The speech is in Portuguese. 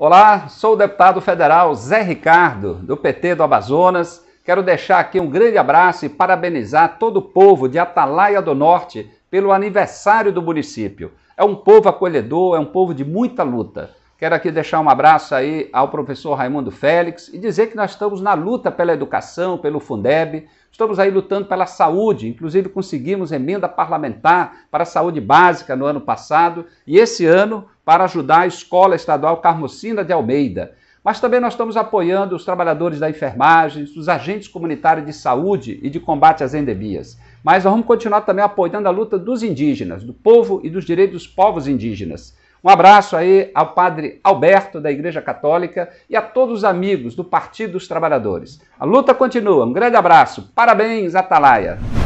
Olá, sou o deputado federal Zé Ricardo, do PT do Amazonas. Quero deixar aqui um grande abraço e parabenizar todo o povo de Atalaia do Norte pelo aniversário do município. É um povo acolhedor, é um povo de muita luta. Quero aqui deixar um abraço aí ao professor Raimundo Félix e dizer que nós estamos na luta pela educação, pelo Fundeb, estamos aí lutando pela saúde, inclusive conseguimos emenda parlamentar para a saúde básica no ano passado e esse ano para ajudar a Escola Estadual Carmocina de Almeida. Mas também nós estamos apoiando os trabalhadores da enfermagem, os agentes comunitários de saúde e de combate às endemias. Mas nós vamos continuar também apoiando a luta dos indígenas, do povo e dos direitos dos povos indígenas. Um abraço aí ao padre Alberto da Igreja Católica e a todos os amigos do Partido dos Trabalhadores. A luta continua. Um grande abraço. Parabéns, Atalaia.